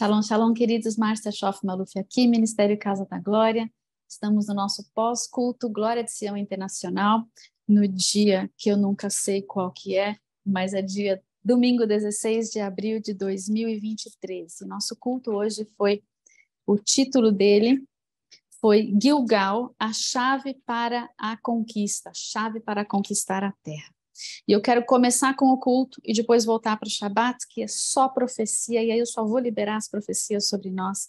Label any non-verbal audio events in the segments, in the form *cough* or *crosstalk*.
Shalom, shalom, queridos. Márcia Schoff Maluf aqui, Ministério Casa da Glória. Estamos no nosso pós-culto Glória de Sião Internacional, no dia que eu nunca sei qual que é, mas é dia domingo 16 de abril de 2023. E nosso culto hoje foi, o título dele foi Gilgal, a chave para a conquista, chave para conquistar a terra. E eu quero começar com o culto e depois voltar para o Shabat, que é só profecia, e aí eu só vou liberar as profecias sobre nós,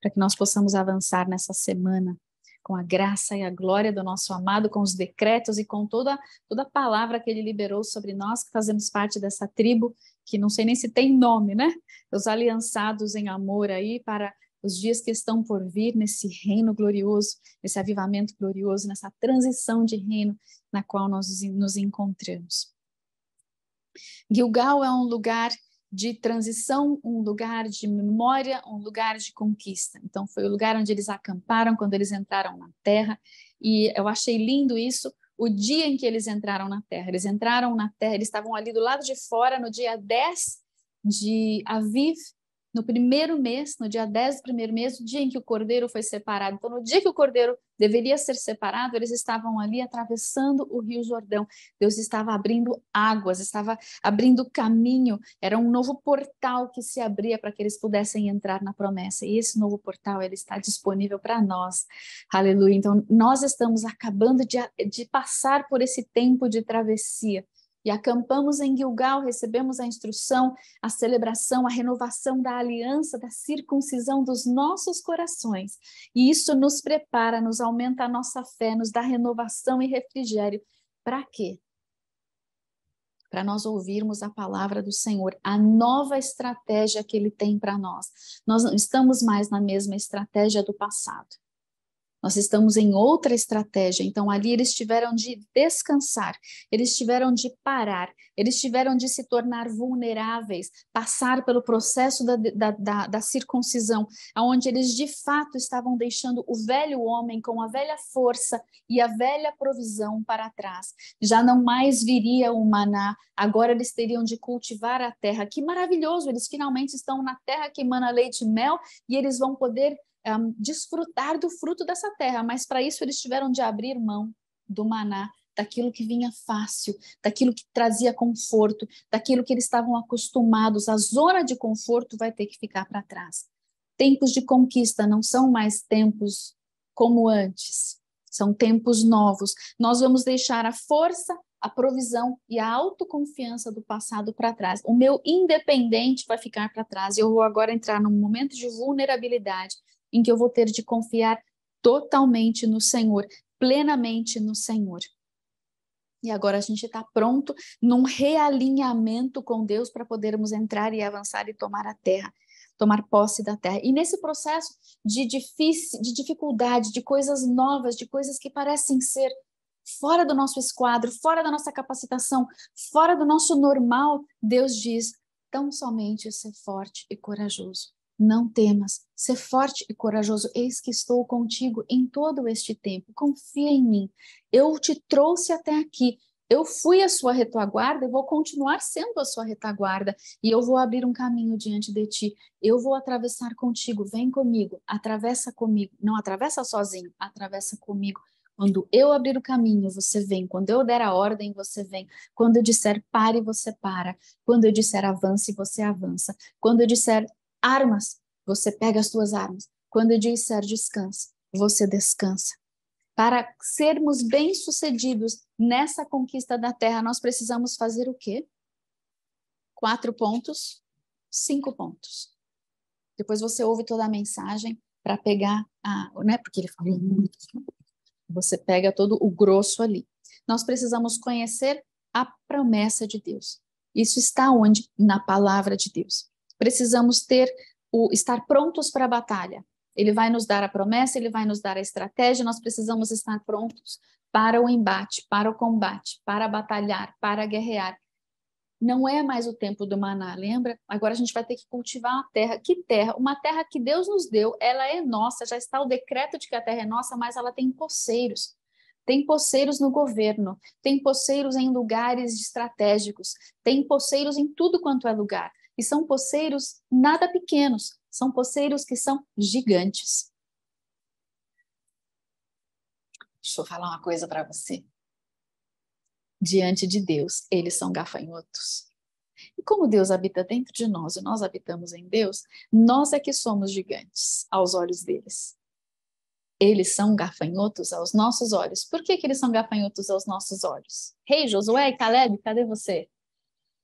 para que nós possamos avançar nessa semana com a graça e a glória do nosso amado, com os decretos e com toda, toda a palavra que ele liberou sobre nós, que fazemos parte dessa tribo, que não sei nem se tem nome, né? Os aliançados em amor aí para os dias que estão por vir nesse reino glorioso, nesse avivamento glorioso, nessa transição de reino na qual nós nos encontramos. Gilgal é um lugar de transição, um lugar de memória, um lugar de conquista. Então, foi o lugar onde eles acamparam quando eles entraram na terra, e eu achei lindo isso. O dia em que eles entraram na terra, eles entraram na terra, eles estavam ali do lado de fora no dia 10 de Aviv, no primeiro mês, no dia 10 do primeiro mês, o dia em que o cordeiro foi separado. Então, no dia que o cordeiro deveria ser separado, eles estavam ali atravessando o Rio Jordão. Deus estava abrindo águas, estava abrindo caminho, era um novo portal que se abria para que eles pudessem entrar na promessa. E esse novo portal ele está disponível para nós. Aleluia. Então, nós estamos acabando de, de passar por esse tempo de travessia. E acampamos em Gilgal, recebemos a instrução, a celebração, a renovação da aliança, da circuncisão dos nossos corações. E isso nos prepara, nos aumenta a nossa fé, nos dá renovação e refrigério. Para quê? para nós ouvirmos a palavra do Senhor, a nova estratégia que Ele tem para nós. Nós não estamos mais na mesma estratégia do passado. Nós estamos em outra estratégia. Então, ali eles tiveram de descansar, eles tiveram de parar, eles tiveram de se tornar vulneráveis, passar pelo processo da, da, da, da circuncisão, onde eles de fato estavam deixando o velho homem com a velha força e a velha provisão para trás. Já não mais viria o maná, agora eles teriam de cultivar a terra. Que maravilhoso! Eles finalmente estão na terra que emana leite e mel e eles vão poder um, desfrutar do fruto dessa terra, mas para isso eles tiveram de abrir mão do maná, daquilo que vinha fácil, daquilo que trazia conforto, daquilo que eles estavam acostumados. A zona de conforto vai ter que ficar para trás. Tempos de conquista não são mais tempos como antes, são tempos novos. Nós vamos deixar a força, a provisão e a autoconfiança do passado para trás. O meu independente vai ficar para trás. Eu vou agora entrar num momento de vulnerabilidade, em que eu vou ter de confiar totalmente no Senhor, plenamente no Senhor. E agora a gente está pronto num realinhamento com Deus para podermos entrar e avançar e tomar a terra, tomar posse da terra. E nesse processo de, difícil, de dificuldade, de coisas novas, de coisas que parecem ser fora do nosso esquadro, fora da nossa capacitação, fora do nosso normal, Deus diz: tão somente ser forte e corajoso. Não temas, ser forte e corajoso, eis que estou contigo em todo este tempo. Confia em mim. Eu te trouxe até aqui. Eu fui a sua retaguarda e vou continuar sendo a sua retaguarda. E eu vou abrir um caminho diante de ti. Eu vou atravessar contigo. Vem comigo, atravessa comigo. Não atravessa sozinho, atravessa comigo. Quando eu abrir o caminho, você vem. Quando eu der a ordem, você vem. Quando eu disser pare, você para. Quando eu disser avance, você avança. Quando eu disser Armas, você pega as suas armas. Quando eu ser descansa, você descansa. Para sermos bem-sucedidos nessa conquista da terra, nós precisamos fazer o quê? Quatro pontos, cinco pontos. Depois você ouve toda a mensagem para pegar a, né? Porque ele falou muito. Você pega todo o grosso ali. Nós precisamos conhecer a promessa de Deus. Isso está onde? Na palavra de Deus precisamos ter o estar prontos para a batalha. Ele vai nos dar a promessa, ele vai nos dar a estratégia, nós precisamos estar prontos para o embate, para o combate, para batalhar, para guerrear. Não é mais o tempo do maná, lembra? Agora a gente vai ter que cultivar a terra. Que terra? Uma terra que Deus nos deu, ela é nossa, já está o decreto de que a terra é nossa, mas ela tem poceiros. Tem poceiros no governo, tem poceiros em lugares estratégicos, tem poceiros em tudo quanto é lugar. E são poceiros nada pequenos, são poceiros que são gigantes. Deixa eu falar uma coisa para você. Diante de Deus, eles são gafanhotos. E como Deus habita dentro de nós e nós habitamos em Deus, nós é que somos gigantes aos olhos deles. Eles são gafanhotos aos nossos olhos. Por que, que eles são gafanhotos aos nossos olhos? Rei hey, Josué e Caleb, cadê você?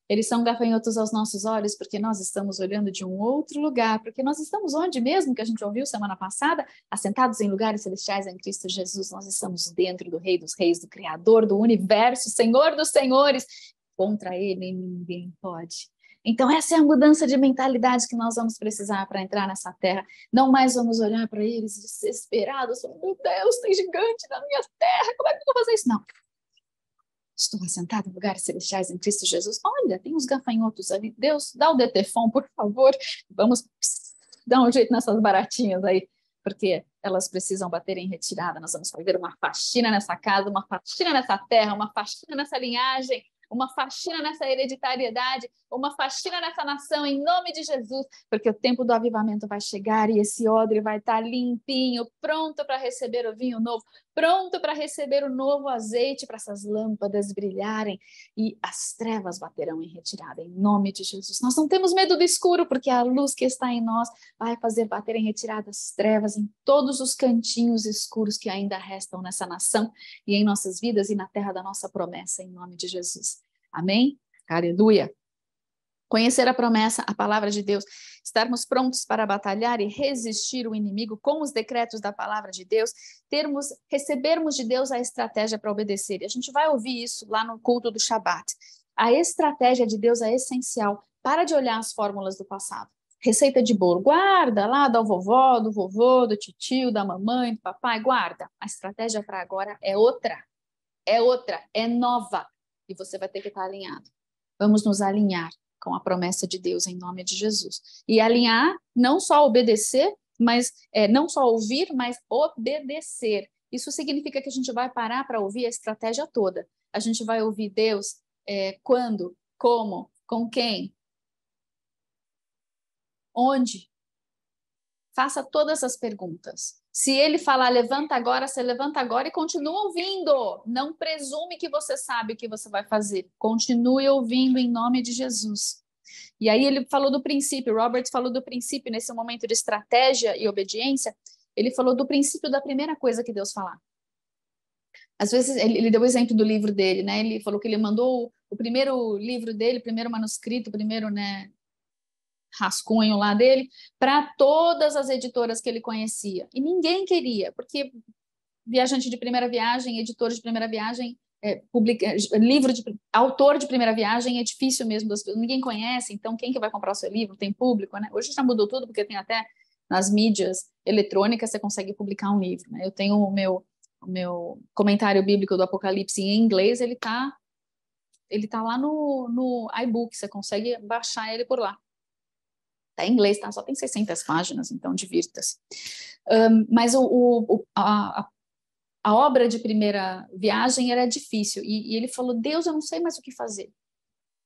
Eles são gafanhotos aos nossos olhos porque nós estamos olhando de um outro lugar, porque nós estamos onde mesmo que a gente ouviu semana passada, assentados em lugares celestiais em Cristo Jesus, nós estamos dentro do Rei dos Reis, do Criador do universo, Senhor dos Senhores. Contra ele ninguém pode. Então, essa é a mudança de mentalidade que nós vamos precisar para entrar nessa terra. Não mais vamos olhar para eles desesperados, meu Deus, tem gigante na minha terra, como é que eu vou fazer isso? Não, Estou assentado em lugares celestiais em Cristo Jesus. Olha, tem uns gafanhotos ali. Deus, dá o detefon, por favor. Vamos dar um jeito nessas baratinhas aí, porque elas precisam bater em retirada. Nós vamos fazer uma faxina nessa casa, uma faxina nessa terra, uma faxina nessa linhagem uma faxina nessa hereditariedade, uma faxina nessa nação, em nome de Jesus, porque o tempo do avivamento vai chegar e esse odre vai estar limpinho, pronto para receber o vinho novo, pronto para receber o novo azeite para essas lâmpadas brilharem e as trevas baterão em retirada, em nome de Jesus. Nós não temos medo do escuro, porque a luz que está em nós vai fazer bater em retirada as trevas em todos os cantinhos escuros que ainda restam nessa nação e em nossas vidas e na terra da nossa promessa, em nome de Jesus. Amém? Aleluia! Conhecer a promessa, a palavra de Deus, estarmos prontos para batalhar e resistir o inimigo com os decretos da palavra de Deus, termos, recebermos de Deus a estratégia para obedecer. E a gente vai ouvir isso lá no culto do Shabat. A estratégia de Deus é essencial. Para de olhar as fórmulas do passado. Receita de bolo, guarda lá da vovó, do vovô, do tio, da mamãe, do papai, guarda. A estratégia para agora é outra. É outra, é nova. E você vai ter que estar alinhado. Vamos nos alinhar com a promessa de Deus em nome de Jesus. E alinhar, não só obedecer, mas é, não só ouvir, mas obedecer. Isso significa que a gente vai parar para ouvir a estratégia toda. A gente vai ouvir Deus é, quando, como, com quem, onde, Faça todas as perguntas. Se ele falar levanta agora, você levanta agora e continua ouvindo. Não presume que você sabe o que você vai fazer. Continue ouvindo em nome de Jesus. E aí ele falou do princípio, Robert falou do princípio nesse momento de estratégia e obediência. Ele falou do princípio da primeira coisa que Deus falar. Às vezes ele, ele deu o exemplo do livro dele, né? Ele falou que ele mandou o, o primeiro livro dele, o primeiro manuscrito, o primeiro, né, rascunho lá dele, para todas as editoras que ele conhecia. E ninguém queria, porque viajante de primeira viagem, editor de primeira viagem, é, publica, é, livro de autor de primeira viagem é difícil mesmo, ninguém conhece, então quem que vai comprar o seu livro? Tem público, né? Hoje já mudou tudo, porque tem até nas mídias eletrônicas você consegue publicar um livro. Né? Eu tenho o meu, o meu comentário bíblico do Apocalipse em inglês, ele está ele tá lá no, no iBook, você consegue baixar ele por lá. Está em inglês, tá? só tem 600 páginas, então divirta-se. Um, mas o, o, a, a, obra de primeira viagem era difícil, e, e ele falou: Deus, eu não sei mais o que fazer.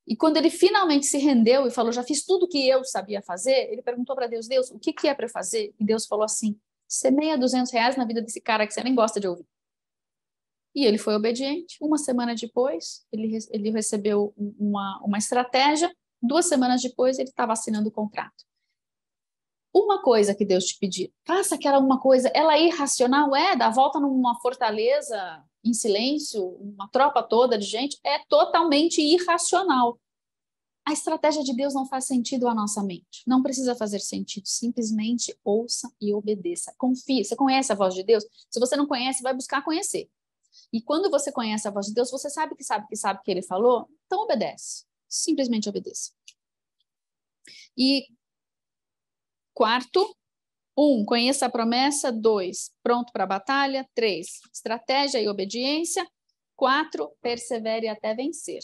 E quando ele finalmente se rendeu e falou: Já fiz tudo o que eu sabia fazer, ele perguntou para Deus: Deus, o que, que é para fazer? E Deus falou assim: Semeia 200 reais na vida desse cara que você nem gosta de ouvir. E ele foi obediente. Uma semana depois, ele, ele recebeu uma, uma estratégia Duas semanas depois, ele estava assinando o contrato. Uma coisa que Deus te pedir, faça aquela uma coisa, ela é irracional, é, dar volta numa fortaleza em silêncio, uma tropa toda de gente, é totalmente irracional. A estratégia de Deus não faz sentido à nossa mente. Não precisa fazer sentido. Simplesmente ouça e obedeça. Confie. Você conhece a voz de Deus? Se você não conhece, vai buscar conhecer. E quando você conhece a voz de Deus, você sabe que sabe que sabe que ele falou, então obedece simplesmente obedeça. E quarto, um, conheça a promessa. Dois, pronto para a batalha. Três, estratégia e obediência. Quatro, persevere até vencer.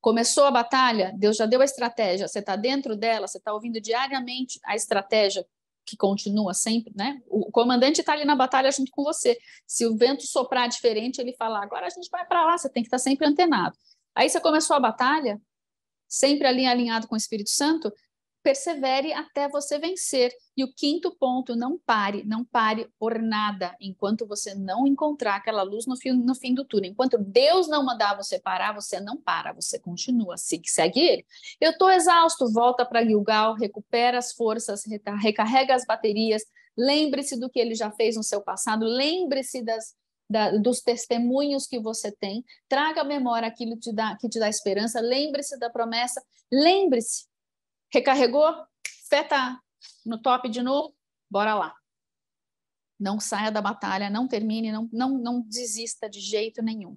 Começou a batalha, Deus já deu a estratégia, você está dentro dela, você está ouvindo diariamente a estratégia que continua sempre, né? O comandante está ali na batalha junto com você. Se o vento soprar diferente, ele fala: agora a gente vai para lá, você tem que estar tá sempre antenado. Aí você começou a batalha, sempre ali alinhado com o Espírito Santo, persevere até você vencer. E o quinto ponto, não pare, não pare por nada, enquanto você não encontrar aquela luz no fim, no fim do túnel. Enquanto Deus não mandar você parar, você não para, você continua, segue, segue ele. Eu estou exausto, volta para Gilgal, recupera as forças, recarrega as baterias, lembre-se do que ele já fez no seu passado, lembre-se das da, dos testemunhos que você tem, traga à memória aquilo que te dá, que te dá esperança, lembre-se da promessa, lembre-se. Recarregou? Feta tá no top de novo? Bora lá. Não saia da batalha, não termine, não, não, não desista de jeito nenhum.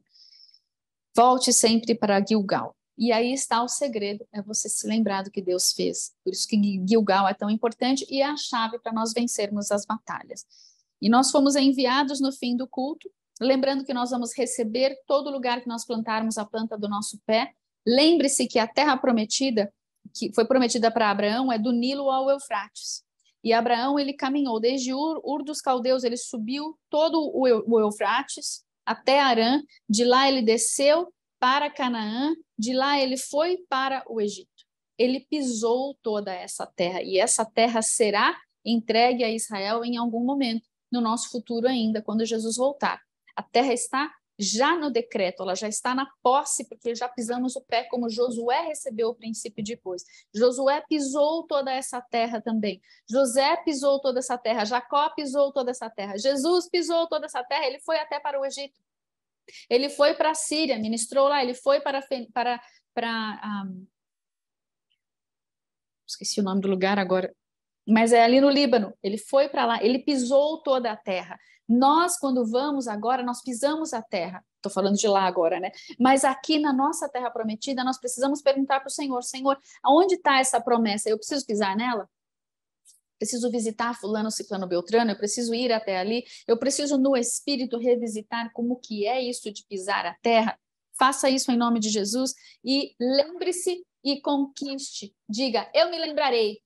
Volte sempre para Gilgal. E aí está o segredo, é você se lembrar do que Deus fez. Por isso que Gilgal é tão importante e é a chave para nós vencermos as batalhas. E nós fomos enviados no fim do culto Lembrando que nós vamos receber todo lugar que nós plantarmos a planta do nosso pé. Lembre-se que a terra prometida, que foi prometida para Abraão, é do Nilo ao Eufrates. E Abraão, ele caminhou desde Ur, Ur dos Caldeus, ele subiu todo o, o Eufrates até Arã, de lá ele desceu para Canaã, de lá ele foi para o Egito. Ele pisou toda essa terra, e essa terra será entregue a Israel em algum momento, no nosso futuro ainda, quando Jesus voltar. A terra está já no decreto, ela já está na posse, porque já pisamos o pé, como Josué recebeu o princípio depois. Josué pisou toda essa terra também. José pisou toda essa terra. Jacó pisou toda essa terra. Jesus pisou toda essa terra. Ele foi até para o Egito. Ele foi para a Síria, ministrou lá. Ele foi para. para, para um... Esqueci o nome do lugar agora mas é ali no Líbano. Ele foi para lá, ele pisou toda a terra. Nós, quando vamos agora, nós pisamos a terra. Estou falando de lá agora, né? Mas aqui na nossa terra prometida, nós precisamos perguntar para o Senhor: Senhor, aonde está essa promessa? Eu preciso pisar nela? preciso visitar fulano, ciclano, beltrano, eu preciso ir até ali, eu preciso no espírito revisitar como que é isso de pisar a terra. Faça isso em nome de Jesus e lembre-se e conquiste. Diga, eu me lembrarei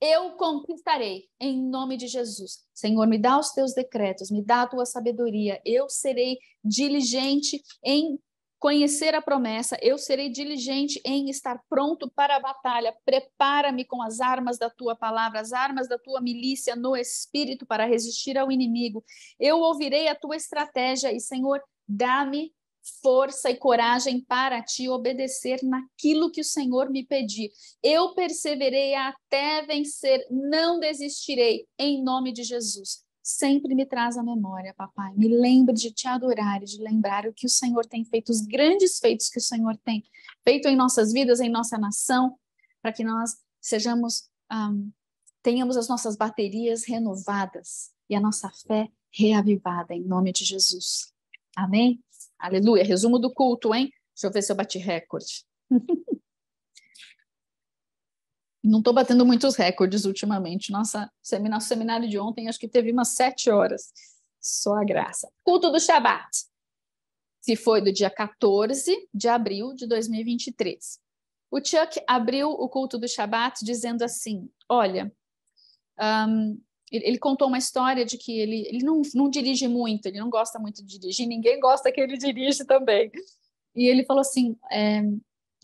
eu conquistarei em nome de Jesus. Senhor, me dá os teus decretos, me dá a tua sabedoria. Eu serei diligente em conhecer a promessa, eu serei diligente em estar pronto para a batalha. Prepara-me com as armas da tua palavra, as armas da tua milícia no espírito para resistir ao inimigo. Eu ouvirei a tua estratégia e, Senhor, dá-me força e coragem para te obedecer naquilo que o Senhor me pedir. Eu perseverei até vencer, não desistirei, em nome de Jesus. Sempre me traz à memória, papai. Me lembre de te adorar e de lembrar o que o Senhor tem feito, os grandes feitos que o Senhor tem feito em nossas vidas, em nossa nação, para que nós sejamos, um, tenhamos as nossas baterias renovadas e a nossa fé reavivada, em nome de Jesus. Amém? Aleluia. Resumo do culto, hein? Deixa eu ver se eu bati recorde. *laughs* Não estou batendo muitos recordes ultimamente. Nossa, nosso seminário de ontem acho que teve umas sete horas. Só a graça. Culto do Shabat. Se foi do dia 14 de abril de 2023. O Chuck abriu o culto do Shabat dizendo assim: Olha, um, ele, ele, contou uma história de que ele, ele não, não dirige muito, ele não gosta muito de dirigir, ninguém gosta que ele dirige também. E ele falou assim: é,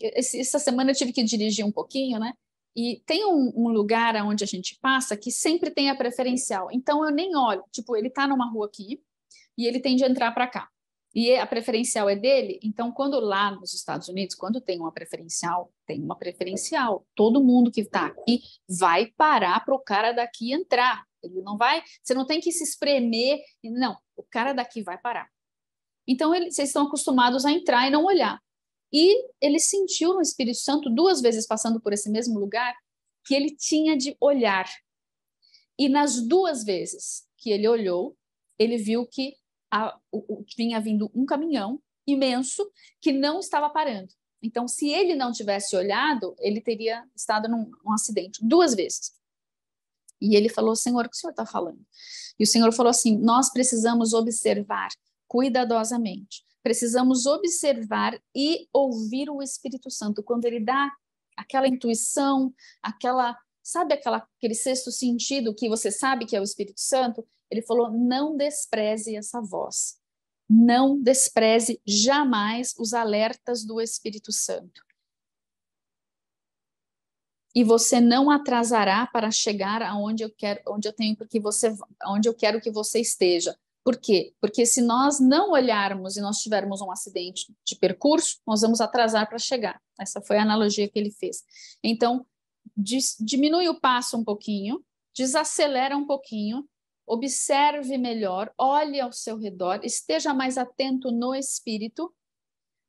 essa semana eu tive que dirigir um pouquinho, né? E tem um, um, lugar onde a gente passa que sempre tem a preferencial. Então eu nem olho. Tipo, ele tá numa rua aqui e ele tem de entrar para cá e a preferencial é dele, então quando lá nos Estados Unidos, quando tem uma preferencial, tem uma preferencial. Todo mundo que está aqui vai parar para o cara daqui entrar. Ele não vai, você não tem que se espremer, não, o cara daqui vai parar. Então ele, vocês estão acostumados a entrar e não olhar. E ele sentiu no Espírito Santo duas vezes passando por esse mesmo lugar que ele tinha de olhar. E nas duas vezes que ele olhou, ele viu que a, o, o, vinha vindo um caminhão imenso que não estava parando. Então, se ele não tivesse olhado, ele teria estado num um acidente duas vezes. E ele falou: Senhor, o que o senhor está falando? E o Senhor falou assim: Nós precisamos observar cuidadosamente, precisamos observar e ouvir o Espírito Santo. Quando ele dá aquela intuição, aquela, sabe, aquela, aquele sexto sentido que você sabe que é o Espírito Santo, ele falou: não despreze essa voz. Não despreze jamais os alertas do Espírito Santo. E você não atrasará para chegar aonde eu quero, onde eu tenho porque você, onde eu quero que você esteja. Por quê? Porque se nós não olharmos e nós tivermos um acidente de percurso, nós vamos atrasar para chegar. Essa foi a analogia que ele fez. Então, diminui o passo um pouquinho, desacelera um pouquinho observe melhor, olhe ao seu redor, esteja mais atento no espírito,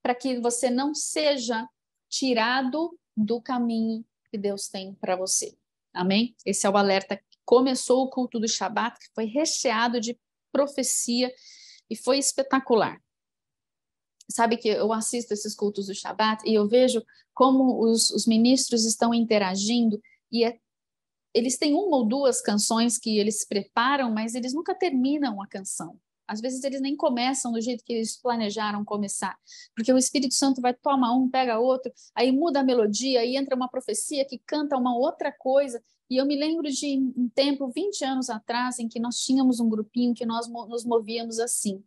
para que você não seja tirado do caminho que Deus tem para você. Amém? Esse é o alerta que começou o culto do Shabat, que foi recheado de profecia e foi espetacular. Sabe que eu assisto esses cultos do Shabat e eu vejo como os, os ministros estão interagindo e é eles têm uma ou duas canções que eles preparam, mas eles nunca terminam a canção. Às vezes eles nem começam do jeito que eles planejaram começar, porque o Espírito Santo vai tomar um, pega outro, aí muda a melodia, aí entra uma profecia que canta uma outra coisa. E eu me lembro de um tempo, 20 anos atrás, em que nós tínhamos um grupinho que nós nos movíamos assim.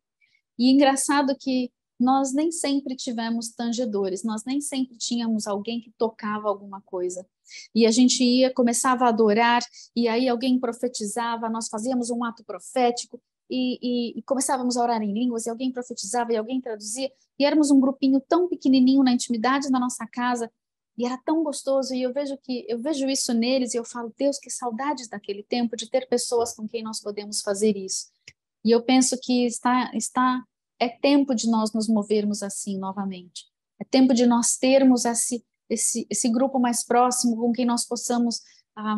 E engraçado que nós nem sempre tivemos tangedores, nós nem sempre tínhamos alguém que tocava alguma coisa e a gente ia, começava a adorar, e aí alguém profetizava, nós fazíamos um ato profético, e, e, e, começávamos a orar em línguas, e alguém profetizava, e alguém traduzia, e éramos um grupinho tão pequenininho na intimidade da nossa casa, e era tão gostoso, e eu vejo que eu vejo isso neles, e eu falo, Deus, que saudades daquele tempo de ter pessoas com quem nós podemos fazer isso. E eu penso que está está é tempo de nós nos movermos assim novamente. É tempo de nós termos esse esse, esse grupo mais próximo com quem nós possamos ah,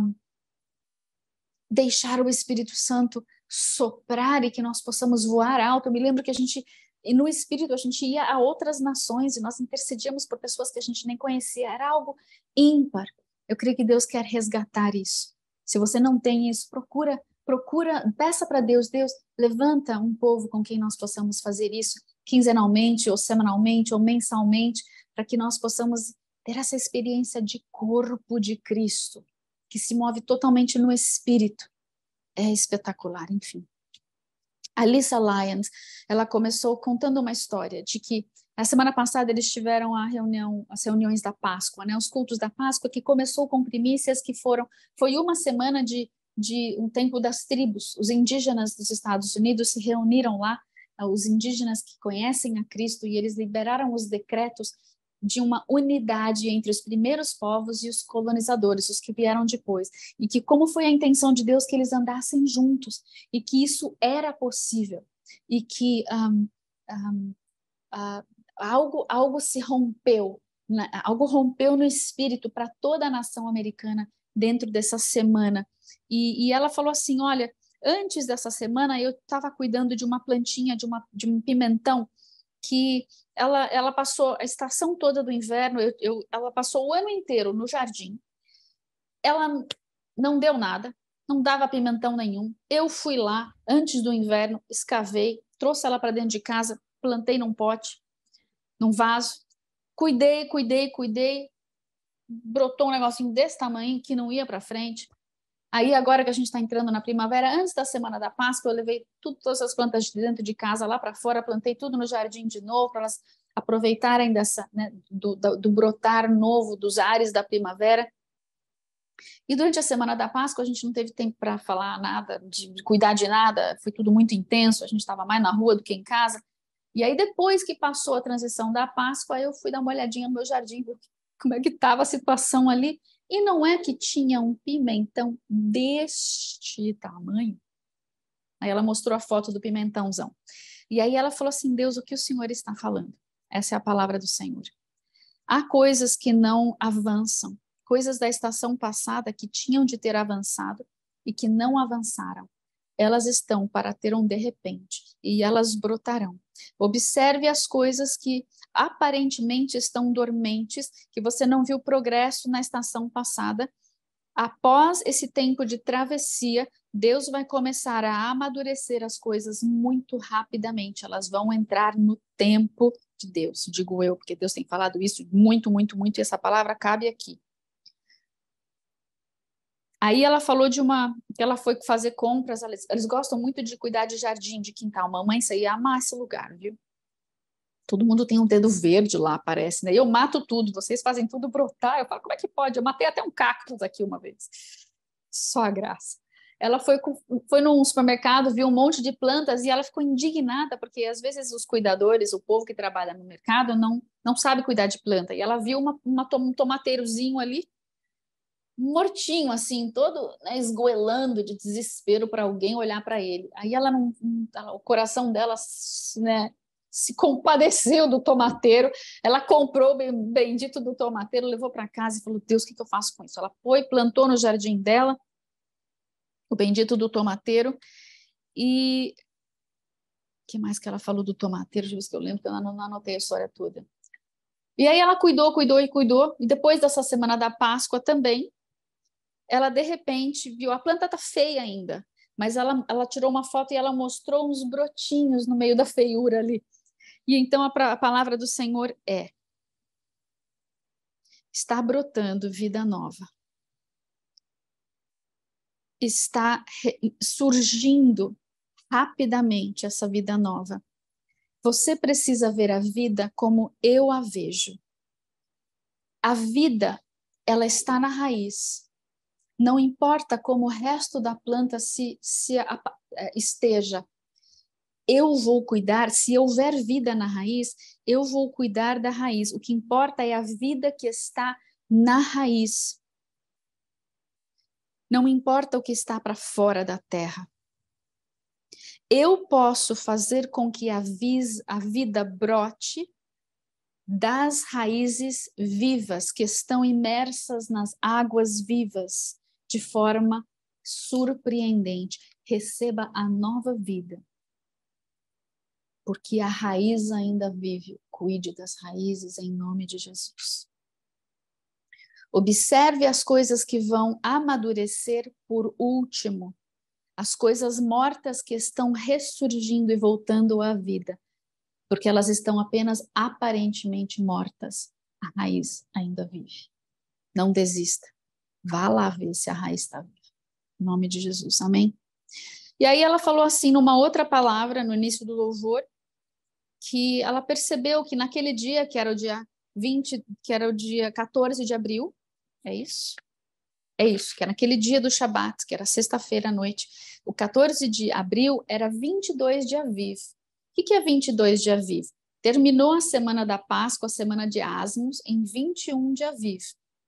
deixar o Espírito Santo soprar e que nós possamos voar alto. Eu me lembro que a gente, no Espírito, a gente ia a outras nações e nós intercedíamos por pessoas que a gente nem conhecia. Era algo ímpar. Eu creio que Deus quer resgatar isso. Se você não tem isso, procura, procura, peça para Deus, Deus, levanta um povo com quem nós possamos fazer isso quinzenalmente, ou semanalmente, ou mensalmente, para que nós possamos ter essa experiência de corpo de Cristo, que se move totalmente no espírito. É espetacular, enfim. A Lisa Lyons, ela começou contando uma história de que na semana passada eles tiveram a reunião, as reuniões da Páscoa, né? Os cultos da Páscoa que começou com primícias que foram, foi uma semana de, de um tempo das tribos. Os indígenas dos Estados Unidos se reuniram lá, os indígenas que conhecem a Cristo e eles liberaram os decretos de uma unidade entre os primeiros povos e os colonizadores, os que vieram depois, e que como foi a intenção de Deus que eles andassem juntos e que isso era possível e que um, um, uh, algo algo se rompeu, né, algo rompeu no espírito para toda a nação americana dentro dessa semana. E, e ela falou assim, olha, antes dessa semana eu estava cuidando de uma plantinha, de, uma, de um pimentão que ela, ela passou a estação toda do inverno, eu, eu, ela passou o ano inteiro no jardim. Ela não deu nada, não dava pimentão nenhum. Eu fui lá antes do inverno, escavei, trouxe ela para dentro de casa, plantei num pote, num vaso, cuidei, cuidei, cuidei. Brotou um negocinho desse tamanho que não ia para frente. Aí, agora que a gente está entrando na primavera, antes da semana da Páscoa, eu levei tudo, todas as plantas de dentro de casa lá para fora, plantei tudo no jardim de novo, para elas aproveitarem dessa, né, do, do, do brotar novo, dos ares da primavera. E durante a semana da Páscoa, a gente não teve tempo para falar nada, de, de, cuidar de nada, foi tudo muito intenso, a gente estava mais na rua do que em casa. E aí, depois que passou a transição da Páscoa, eu fui dar uma olhadinha no meu jardim, como é que estava a situação ali. E não é que tinha um pimentão deste tamanho? Aí ela mostrou a foto do pimentãozão. E aí ela falou assim: Deus, o que o Senhor está falando? Essa é a palavra do Senhor. Há coisas que não avançam, coisas da estação passada que tinham de ter avançado e que não avançaram elas estão para ter um de repente, e elas brotarão. Observe as coisas que aparentemente estão dormentes, que você não viu progresso na estação passada. Após esse tempo de travessia, Deus vai começar a amadurecer as coisas muito rapidamente, elas vão entrar no tempo de Deus, digo eu, porque Deus tem falado isso muito, muito, muito, e essa palavra cabe aqui. Aí ela falou de uma que ela foi fazer compras, eles, eles gostam muito de cuidar de jardim, de quintal. Mamãe, isso aí é amar esse lugar, viu? Todo mundo tem um dedo verde lá, parece, né? Eu mato tudo, vocês fazem tudo brotar. Eu falo, como é que pode? Eu matei até um cactus aqui uma vez. Só a graça. Ela foi, foi num supermercado, viu um monte de plantas e ela ficou indignada, porque às vezes os cuidadores, o povo que trabalha no mercado, não, não sabe cuidar de planta. E ela viu uma, uma um tomateirozinho ali, mortinho, assim, todo né, esgoelando de desespero para alguém olhar para ele. Aí ela não, tá, o coração dela, né, se compadeceu do tomateiro. Ela comprou o bendito do tomateiro, levou para casa e falou: Deus, o que, que eu faço com isso? Ela foi, plantou no jardim dela o bendito do tomateiro e que mais que ela falou do tomateiro? Deixa eu ver se eu lembro, que eu não, não anotei a história toda. E aí ela cuidou, cuidou e cuidou. E depois dessa semana da Páscoa também, ela de repente viu, a planta tá feia ainda, mas ela, ela tirou uma foto e ela mostrou uns brotinhos no meio da feiura ali. E então a, a palavra do Senhor é: está brotando vida nova. Está surgindo rapidamente essa vida nova. Você precisa ver a vida como eu a vejo. A vida, ela está na raiz. Não importa como o resto da planta se, se a, é, esteja, eu vou cuidar, se houver vida na raiz, eu vou cuidar da raiz. O que importa é a vida que está na raiz. Não importa o que está para fora da terra. Eu posso fazer com que a, vis, a vida brote das raízes vivas que estão imersas nas águas vivas de forma surpreendente. Receba a nova vida, porque a raiz ainda vive. Cuide das raízes em nome de Jesus. Observe as coisas que vão amadurecer por último, as coisas mortas que estão ressurgindo e voltando à vida, porque elas estão apenas aparentemente mortas. A raiz ainda vive. Não desista. Vá lá ver se a raiz está viva. Em nome de Jesus, amém? E aí ela falou assim, numa outra palavra, no início do louvor, que ela percebeu que naquele dia, que era o dia 20, que era o dia 14 de abril, é isso? É isso, que era naquele dia do Shabat, que era sexta-feira à noite. O 14 de abril era 22 de Aviv. O que, que é 22 de Aviv? Terminou a semana da Páscoa, a semana de Asmos, em 21 de Aviv.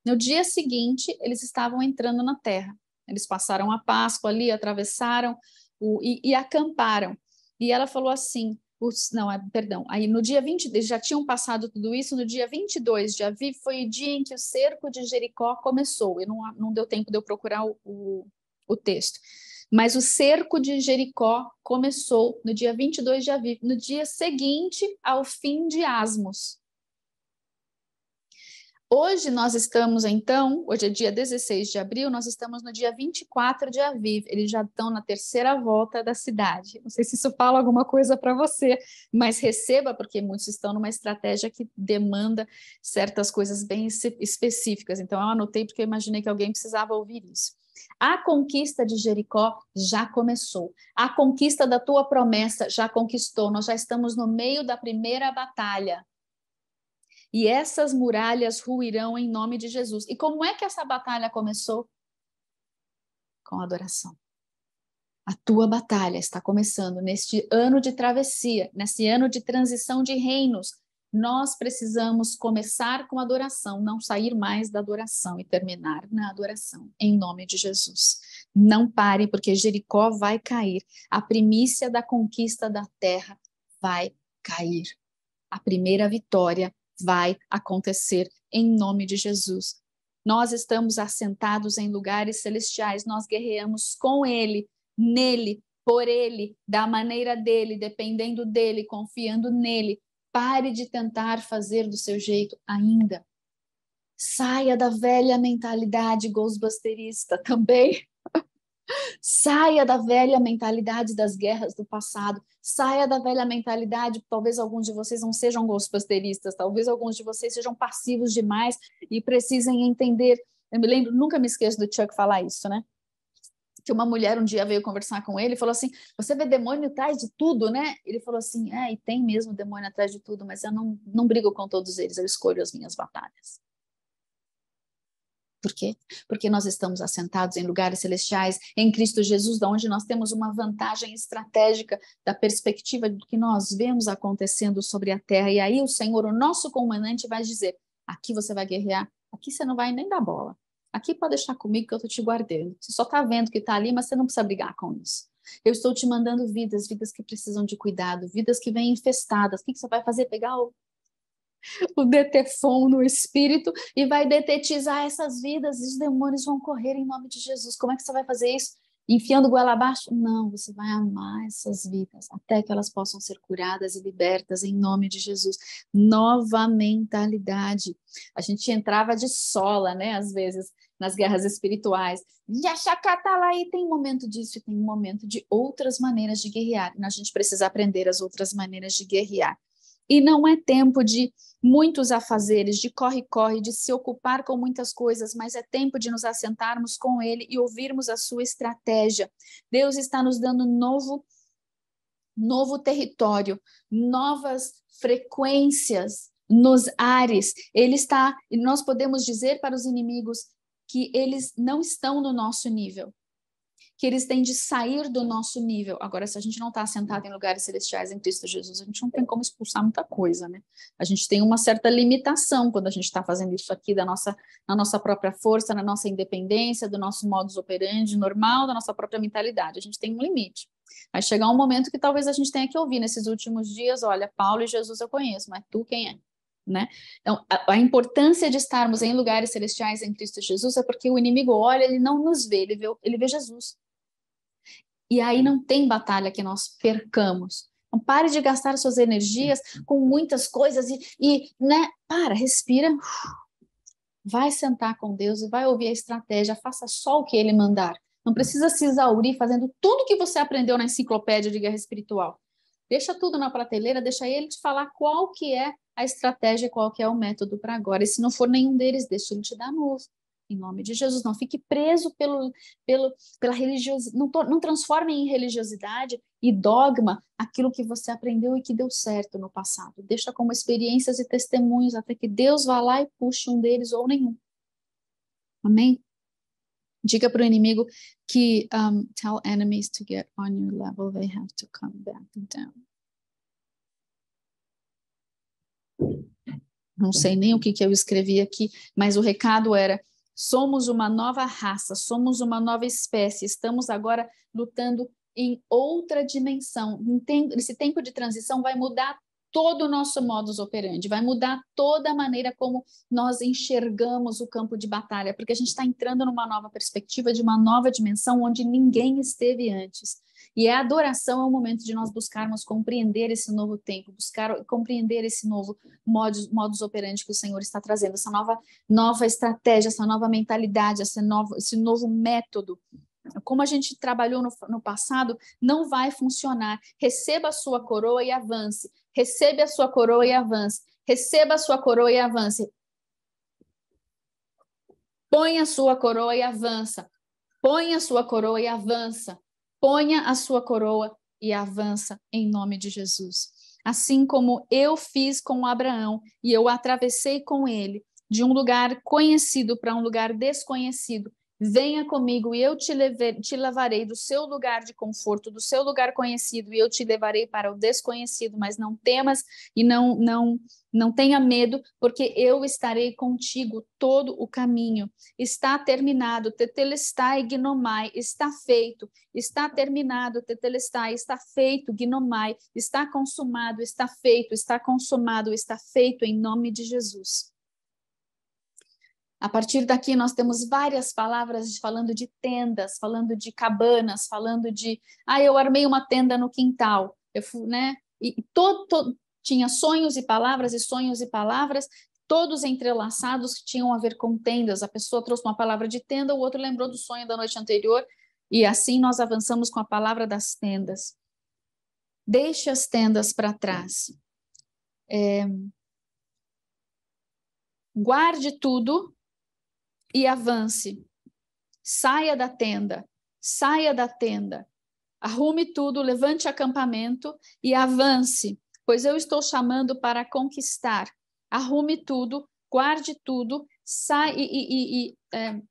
No dia seguinte, eles estavam entrando na terra. Eles passaram a Páscoa ali, atravessaram o, e, e acamparam. E ela falou assim: os, não, é, perdão, aí no dia 20, eles já tinham passado tudo isso, no dia 22 de Aviv foi o dia em que o cerco de Jericó começou, e não, não deu tempo de eu procurar o, o, o texto. Mas o cerco de Jericó começou no dia 22 de Aviv, no dia seguinte ao fim de Asmos. Hoje nós estamos, então, hoje é dia 16 de abril, nós estamos no dia 24 de Aviv. Eles já estão na terceira volta da cidade. Não sei se isso fala alguma coisa para você, mas receba, porque muitos estão numa estratégia que demanda certas coisas bem específicas. Então, eu anotei porque eu imaginei que alguém precisava ouvir isso. A conquista de Jericó já começou. A conquista da tua promessa já conquistou. Nós já estamos no meio da primeira batalha e essas muralhas ruirão em nome de Jesus. E como é que essa batalha começou? Com adoração. A tua batalha está começando neste ano de travessia, nesse ano de transição de reinos. Nós precisamos começar com adoração, não sair mais da adoração e terminar na adoração, em nome de Jesus. Não pare, porque Jericó vai cair, a primícia da conquista da terra vai cair. A primeira vitória vai acontecer em nome de Jesus. Nós estamos assentados em lugares celestiais, nós guerreamos com Ele, nele, por Ele, da maneira dele, dependendo dele, confiando nele. Pare de tentar fazer do seu jeito ainda. Saia da velha mentalidade gosbasterista também Saia da velha mentalidade das guerras do passado, saia da velha mentalidade. Talvez alguns de vocês não sejam ghostbusteristas, talvez alguns de vocês sejam passivos demais e precisem entender. Eu me lembro, nunca me esqueço do Chuck falar isso, né? Que uma mulher um dia veio conversar com ele e falou assim: Você vê demônio atrás de tudo, né? Ele falou assim: É, e tem mesmo demônio atrás de tudo, mas eu não, não brigo com todos eles, eu escolho as minhas batalhas. Por quê? Porque nós estamos assentados em lugares celestiais, em Cristo Jesus, da onde nós temos uma vantagem estratégica da perspectiva do que nós vemos acontecendo sobre a terra. E aí o Senhor, o nosso comandante, vai dizer: aqui você vai guerrear, aqui você não vai nem dar bola. Aqui pode deixar comigo que eu estou te guardando. Você só está vendo que está ali, mas você não precisa brigar com isso. Eu estou te mandando vidas, vidas que precisam de cuidado, vidas que vêm infestadas. O que, que você vai fazer? Pegar o o detefon no espírito e vai detetizar essas vidas e os demônios vão correr em nome de Jesus. Como é que você vai fazer isso? Enfiando goela abaixo? Não, você vai amar essas vidas até que elas possam ser curadas e libertas em nome de Jesus. Nova mentalidade. A gente entrava de sola, né, às vezes, nas guerras espirituais. E a lá e tem um momento disso e tem um momento de outras maneiras de guerrear. E a gente precisa aprender as outras maneiras de guerrear. E não é tempo de muitos afazeres, de corre-corre, de se ocupar com muitas coisas, mas é tempo de nos assentarmos com Ele e ouvirmos a sua estratégia. Deus está nos dando novo, novo território, novas frequências nos ares. Ele está, e nós podemos dizer para os inimigos que eles não estão no nosso nível que eles têm de sair do nosso nível. Agora, se a gente não está sentado em lugares celestiais em Cristo Jesus, a gente não tem como expulsar muita coisa, né? A gente tem uma certa limitação quando a gente está fazendo isso aqui da nossa, na nossa própria força, na nossa independência, do nosso modus operandi normal, da nossa própria mentalidade. A gente tem um limite. Vai chegar um momento que talvez a gente tenha que ouvir nesses últimos dias, olha, Paulo e Jesus eu conheço, mas tu quem é? Né? Então, a, a, importância de estarmos em lugares celestiais em Cristo Jesus é porque o inimigo olha, ele não nos vê, ele vê, ele vê Jesus. E aí não tem batalha que nós percamos. Então pare de gastar suas energias com muitas coisas e, e né, para, respira. Vai sentar com Deus e vai ouvir a estratégia, faça só o que ele mandar. Não precisa se exaurir fazendo tudo que você aprendeu na enciclopédia de guerra espiritual. Deixa tudo na prateleira, deixa ele te falar qual que é a estratégia, qual que é o método para agora. E se não for nenhum deles, deixa ele te dar novo em nome de Jesus. Não fique preso pelo, pelo, pela religiosidade. Não, não transforme em religiosidade e dogma aquilo que você aprendeu e que deu certo no passado. Deixa como experiências e testemunhos até que Deus vá lá e puxe um deles ou nenhum. Amém? Diga para o inimigo que um, tell enemies to get on your level, they have to come back down. Não sei nem o que, que eu escrevi aqui, mas o recado era Somos uma nova raça, somos uma nova espécie, estamos agora lutando em outra dimensão. Esse tempo de transição vai mudar todo o nosso modus operandi, vai mudar toda a maneira como nós enxergamos o campo de batalha, porque a gente está entrando numa nova perspectiva, de uma nova dimensão onde ninguém esteve antes. E a adoração é o momento de nós buscarmos compreender esse novo tempo, buscar compreender esse novo modus, modus operandi que o Senhor está trazendo, essa nova, nova estratégia, essa nova mentalidade, esse novo, esse novo método como a gente trabalhou no, no, passado, não vai funcionar. Receba a sua coroa e avance. Receba a sua coroa e avance. Receba a sua coroa e avance. Põe a sua coroa e avança. Põe a sua coroa e avança ponha a sua coroa e avança em nome de Jesus. Assim como eu fiz com Abraão e eu atravessei com ele de um lugar conhecido para um lugar desconhecido, Venha comigo e eu te, leve, te do seu lugar de conforto, do seu lugar conhecido, e eu te levarei para o desconhecido, mas não temas e não não não tenha medo, porque eu estarei contigo todo o caminho. Está terminado, tetelestai gnomai, está feito. Está terminado, tetelestai, está feito, gnomai, está consumado, está feito, está consumado, está feito em nome de Jesus. A partir daqui, nós temos várias palavras falando de tendas, falando de cabanas, falando de. Ah, eu armei uma tenda no quintal. Eu fui, né? E todo, todo, tinha sonhos e palavras, e sonhos e palavras, todos entrelaçados que tinham a ver com tendas. A pessoa trouxe uma palavra de tenda, o outro lembrou do sonho da noite anterior, e assim nós avançamos com a palavra das tendas. Deixe as tendas para trás. É... Guarde tudo e avance. Saia da tenda, saia da tenda. Arrume tudo, levante acampamento e avance, pois eu estou chamando para conquistar. Arrume tudo, guarde tudo, sai e, e, e é,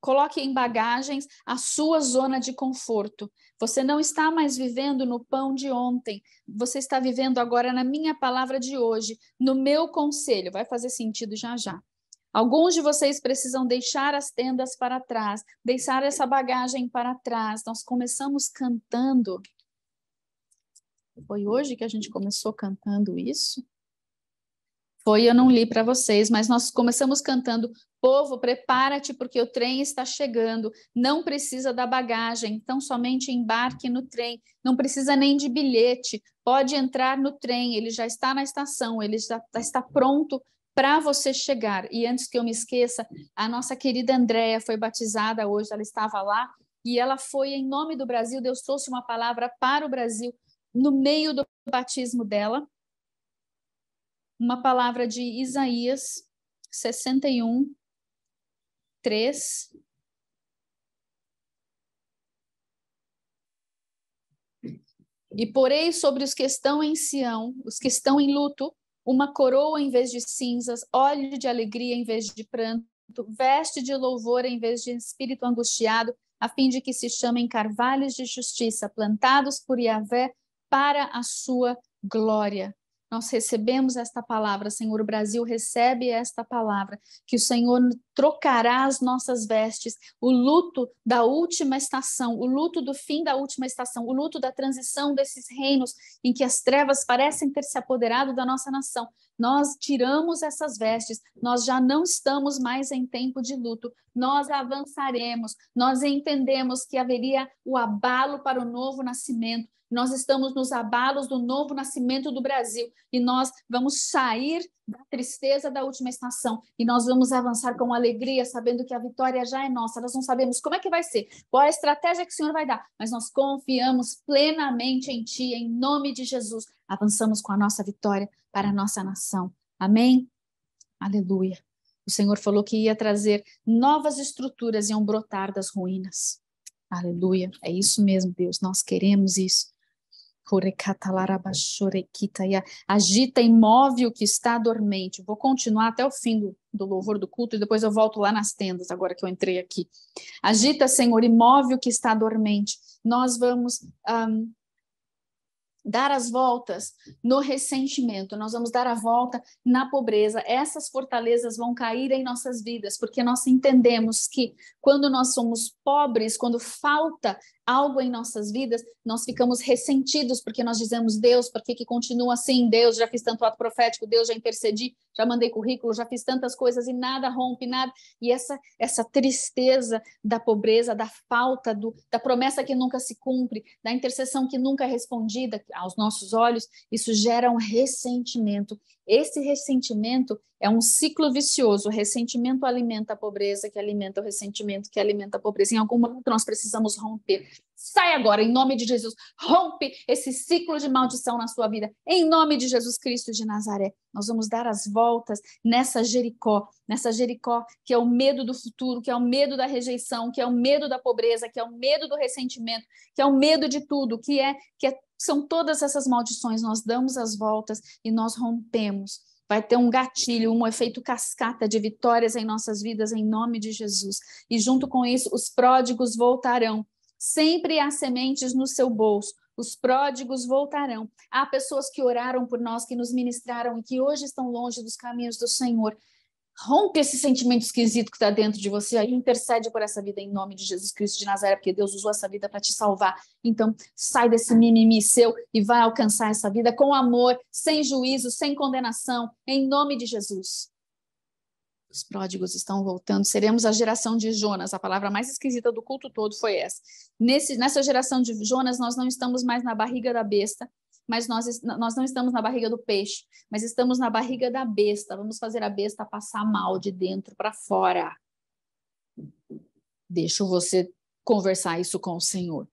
coloque em bagagens a sua zona de conforto. Você não está mais vivendo no pão de ontem, você está vivendo agora na minha palavra de hoje, no meu conselho. Vai fazer sentido já já. Alguns de vocês precisam deixar as tendas para trás, deixar essa bagagem para trás. Nós começamos cantando. Foi hoje que a gente começou cantando isso? Foi, eu não li para vocês, mas nós começamos cantando: Povo, prepara-te, porque o trem está chegando, não precisa da bagagem, então somente embarque no trem, não precisa nem de bilhete, pode entrar no trem, ele já está na estação, ele já está pronto para você chegar. E antes que eu me esqueça, a nossa querida Andréia foi batizada hoje, ela estava lá e ela foi em nome do Brasil, Deus trouxe uma palavra para o Brasil no meio do batismo dela. Uma palavra de Isaías 61, 3. E porei sobre os que estão em Sião, os que estão em luto, uma coroa em vez de cinzas, óleo de alegria em vez de pranto, veste de louvor em vez de espírito angustiado, a fim de que se chamem carvalhos de justiça, plantados por Yahvé para a sua glória. Nós recebemos esta palavra, Senhor. O Brasil recebe esta palavra. Que o Senhor trocará as nossas vestes, o luto da última estação, o luto do fim da última estação, o luto da transição desses reinos em que as trevas parecem ter se apoderado da nossa nação. Nós tiramos essas vestes, nós já não estamos mais em tempo de luto, nós avançaremos, nós entendemos que haveria o abalo para o novo nascimento, nós estamos nos abalos do novo nascimento do Brasil e nós vamos sair da tristeza da última estação e nós vamos avançar com alegria, sabendo que a vitória já é nossa. Nós não sabemos como é que vai ser, qual a estratégia que o Senhor vai dar, mas nós confiamos plenamente em Ti, em nome de Jesus. Avançamos com a nossa vitória para a nossa nação. Amém? Aleluia. O Senhor falou que ia trazer novas estruturas e um brotar das ruínas. Aleluia. É isso mesmo, Deus. Nós queremos isso. Uhum. Agita e move o que está dormente. Vou continuar até o fim do, do, louvor do culto e depois eu volto lá nas tendas, agora que eu entrei aqui. Agita, Senhor, e move o que está dormente. Nós vamos um, dar as voltas no ressentimento, nós vamos dar a volta na pobreza. Essas fortalezas vão cair em nossas vidas, porque nós entendemos que quando nós somos pobres, quando falta algo em nossas vidas, nós ficamos ressentidos, porque nós dizemos, Deus, por que, que continua assim? Deus, já fiz tanto ato profético, Deus, já intercedi, já mandei currículo, já fiz tantas coisas e nada rompe, nada. E essa, essa tristeza da pobreza, da falta, do, da promessa que nunca se cumpre, da intercessão que nunca é respondida aos nossos olhos, isso gera um ressentimento. Esse ressentimento é um ciclo vicioso. O ressentimento alimenta a pobreza, que alimenta o ressentimento, que alimenta a pobreza. Em algum momento nós precisamos romper. Sai agora, em nome de Jesus. Rompe esse ciclo de maldição na sua vida, em nome de Jesus Cristo de Nazaré. Nós vamos dar as voltas nessa Jericó, nessa Jericó que é o medo do futuro, que é o medo da rejeição, que é o medo da pobreza, que é o medo do ressentimento, que é o medo de tudo, que é que é, são todas essas maldições. Nós damos as voltas e nós rompemos vai ter um gatilho, um efeito cascata de vitórias em nossas vidas, em nome de Jesus. E junto com isso, os pródigos voltarão. Sempre há sementes no seu bolso. Os pródigos voltarão. Há pessoas que oraram por nós, que nos ministraram e que hoje estão longe dos caminhos do Senhor. Rompe esse sentimento esquisito que está dentro de você e intercede por essa vida em nome de Jesus Cristo de Nazaré, porque Deus usou essa vida para te salvar. Então, sai desse mimimi seu e vai alcançar essa vida com amor, sem juízo, sem condenação, em nome de Jesus os pródigos estão voltando, seremos a geração de Jonas. A palavra mais esquisita do culto todo foi essa. Nesse, nessa geração de Jonas, nós não estamos mais na barriga da besta, mas nós, nós não estamos na barriga do peixe, mas estamos na barriga da besta. Vamos fazer a besta passar mal de dentro para fora. Deixo você conversar isso com o Senhor.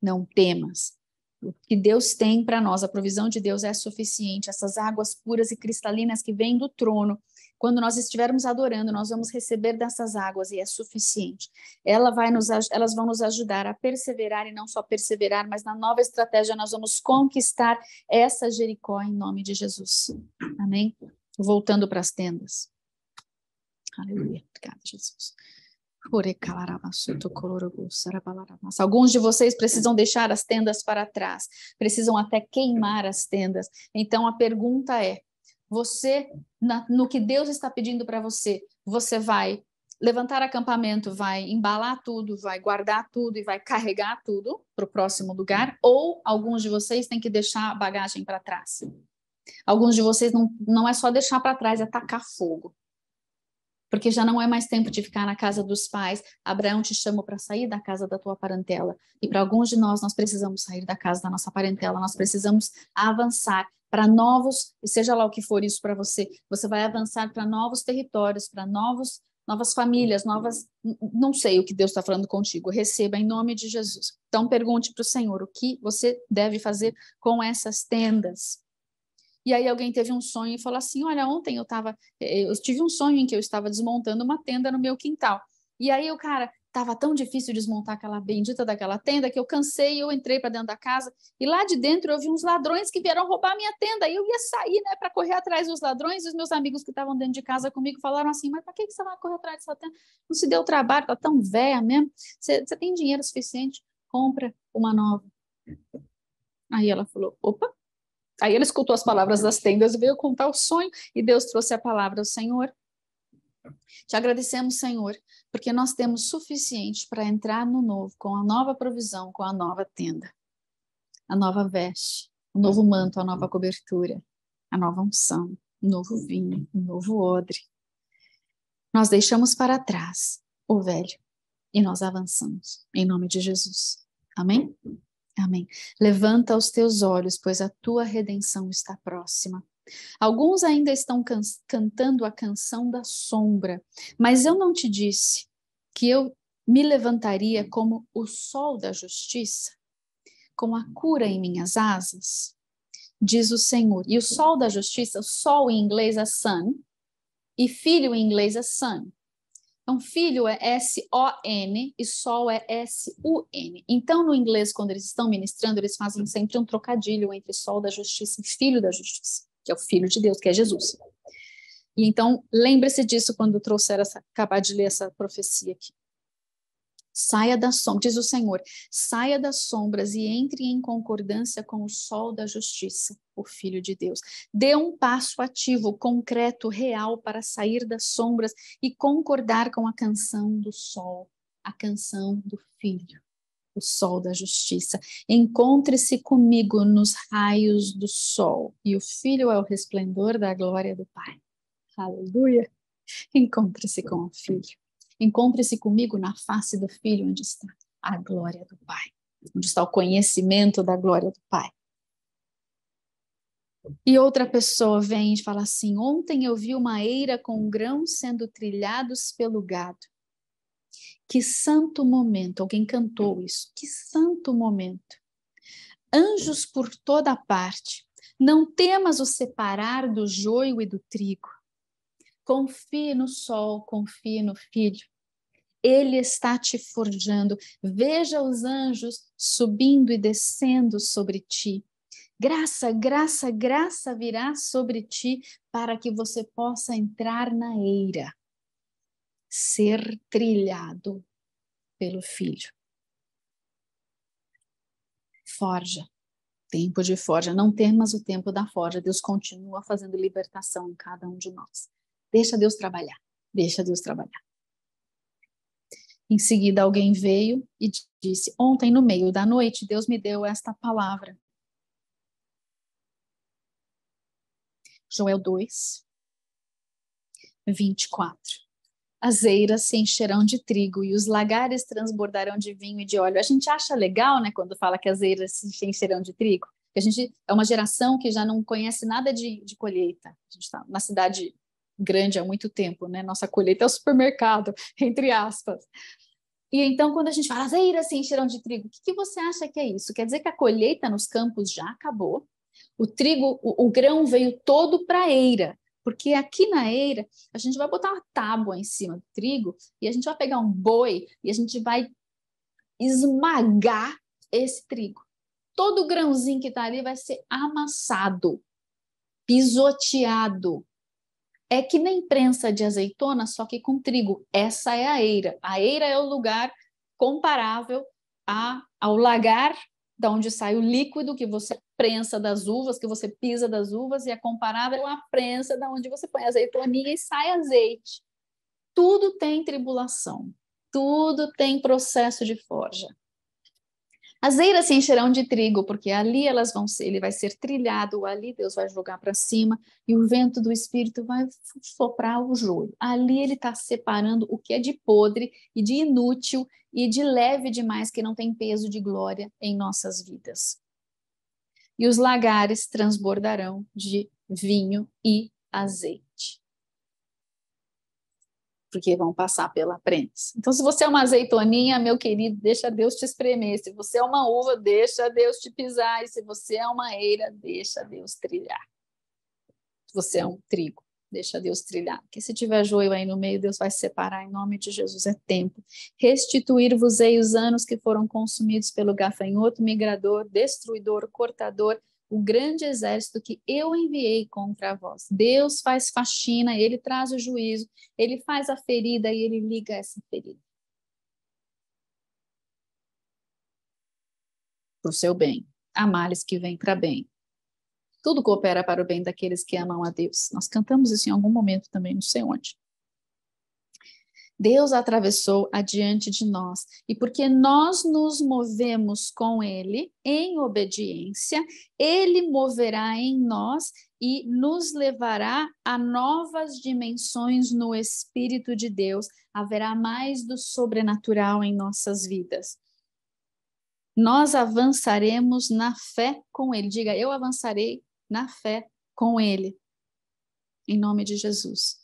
Não temas. O que Deus tem para nós, a provisão de Deus é suficiente. Essas águas puras e cristalinas que vêm do trono quando nós estivermos adorando, nós vamos receber dessas águas e é suficiente. Ela vai nos, elas vão nos ajudar a perseverar e não só perseverar, mas na nova estratégia nós vamos conquistar essa Jericó em nome de Jesus. Amém? Voltando para as tendas. Aleluia. Obrigada, Jesus. Alguns de vocês precisam deixar as tendas para trás, precisam até queimar as tendas. Então a pergunta é: você, na, no que Deus está pedindo para você, você vai levantar acampamento, vai embalar tudo, vai guardar tudo e vai carregar tudo para o próximo lugar, ou alguns de vocês têm que deixar a bagagem para trás. Alguns de vocês não, não é só deixar para trás, é tacar fogo porque já não é mais tempo de ficar na casa dos pais. Abraão te chama para sair da casa da tua parentela. E para alguns de nós, nós precisamos sair da casa da nossa parentela, nós precisamos avançar para novos, seja lá o que for isso para você, você vai avançar para novos territórios, para novos novas famílias, novas. Não sei o que Deus está falando contigo, receba em nome de Jesus. Então, pergunte para o Senhor o que você deve fazer com essas tendas. E aí alguém teve um sonho e falou assim: Olha, ontem eu tava eh, eh, eu tive um sonho em que eu estava desmontando uma tenda no meu quintal. E aí o cara estava tão difícil desmontar aquela bendita daquela tenda que eu cansei, eu entrei para dentro da casa e lá de dentro eu vi uns ladrões que vieram roubar a minha tenda. E eu ia sair, né, para correr atrás dos ladrões. E os meus amigos que estavam dentro de casa comigo falaram assim: "Mas para que você vai correr atrás dessa tenda? Não se deu trabalho, tá tão velha mesmo. Você, você tem dinheiro suficiente? Compra uma nova." Aí ela falou: "Opa, Aí ele escutou as palavras das tendas e veio contar o sonho, e Deus trouxe a palavra ao Senhor. Te agradecemos, Senhor, porque nós temos suficiente para entrar no novo, com a nova provisão, com a nova tenda, a nova veste, o novo manto, a nova cobertura, a nova unção, o novo vinho, o novo odre. Nós deixamos para trás o velho e nós avançamos, em nome de Jesus. Amém? Amém. Levanta os teus olhos, pois a tua redenção está próxima. Alguns ainda estão can cantando a canção da sombra, mas eu não te disse que eu me levantaria como o sol da justiça, com a cura em minhas asas, diz o Senhor. E o sol da justiça, o sol em inglês é sun, e filho em inglês é sun. Então, filho é S-O-N e sol é S-U-N. Então, no inglês, quando eles estão ministrando, eles fazem sempre um trocadilho entre sol da justiça e filho da justiça, que é o filho de Deus, que é Jesus. E então, lembre-se disso quando trouxer essa, acabar de ler essa profecia aqui. Saia das sombras, diz o Senhor, saia das sombras e entre em concordância com o sol da justiça, o Filho de Deus. Dê um passo ativo, concreto, real para sair das sombras e concordar com a canção do sol, a canção do Filho, o sol da justiça. Encontre-se comigo nos raios do sol, e o Filho é o resplendor da glória do Pai. Aleluia! Encontre-se com o Filho. Encontre-se comigo na face do Filho, onde está a glória do Pai, onde está o conhecimento da glória do Pai. E outra pessoa vem e fala assim: Ontem eu vi uma eira com grãos sendo trilhados pelo gado. Que santo momento! Alguém cantou isso. Que santo momento! Anjos por toda parte. Não temas o separar do joio e do trigo. Confie no sol, confie no filho. Ele está te forjando. Veja os anjos subindo e descendo sobre ti. Graça, graça, graça virá sobre ti para que você possa entrar na eira, ser trilhado pelo filho. Forja, tempo de forja. Não temas o tempo da forja. Deus continua fazendo libertação em cada um de nós. Deixa Deus trabalhar, deixa Deus trabalhar. Em seguida, alguém veio e disse: Ontem, no meio da noite, Deus me deu esta palavra. Joel 2, 24. As eiras se encherão de trigo e os lagares transbordarão de vinho e de óleo. A gente acha legal, né, quando fala que as eiras se encherão de trigo? Porque a gente é uma geração que já não conhece nada de, de colheita. A gente está na cidade grande há muito tempo, né? Nossa colheita é o supermercado, *laughs* entre aspas. E então, quando a gente fala, Zeira se encheram de trigo, o que, que, você acha que é isso? Quer dizer que a colheita nos campos já acabou, o trigo, o, o grão veio todo para a eira, porque aqui na eira a gente vai botar uma tábua em cima do trigo e a gente vai pegar um boi e a gente vai esmagar esse trigo. Todo grãozinho que está ali vai ser amassado, pisoteado, é que nem prensa de azeitona, só que com trigo. Essa é a eira. A eira é o lugar comparável a, ao lagar, da onde sai o líquido que você prensa das uvas, que você pisa das uvas, e é comparável à prensa da onde você põe a azeitoninha e sai azeite. Tudo tem tribulação, tudo tem processo de forja. As eiras se encherão de trigo, porque ali elas vão ser, ele vai ser trilhado, ali Deus vai jogar para cima e o vento do Espírito vai soprar o joio. Ali ele está separando o que é de podre e de inútil e de leve demais que não tem peso de glória em nossas vidas. E os lagares transbordarão de vinho e azeite porque vão passar pela prensa. Então, se você é uma azeitoninha, meu querido, deixa Deus te espremer. Se você é uma uva, deixa Deus te pisar. E se você é uma eira, deixa Deus trilhar. Se você é um trigo, deixa Deus trilhar. Porque se tiver joio aí no meio, Deus vai separar. Em nome de Jesus é tempo. Restituir-vos-ei os anos que foram consumidos pelo gafanhoto, migrador, destruidor, cortador, o grande exército que eu enviei contra vós. Deus faz faxina, ele traz o juízo, ele faz a ferida e ele liga essa ferida. Para o seu bem. Há males que vêm para bem. Tudo coopera para o bem daqueles que amam a Deus. Nós cantamos isso em algum momento também, não sei onde. Deus atravessou adiante de nós. E porque nós nos movemos com Ele em obediência, Ele moverá em nós e nos levará a novas dimensões no Espírito de Deus. Haverá mais do sobrenatural em nossas vidas. Nós avançaremos na fé com Ele. Diga, eu avançarei na fé com Ele. Em nome de Jesus.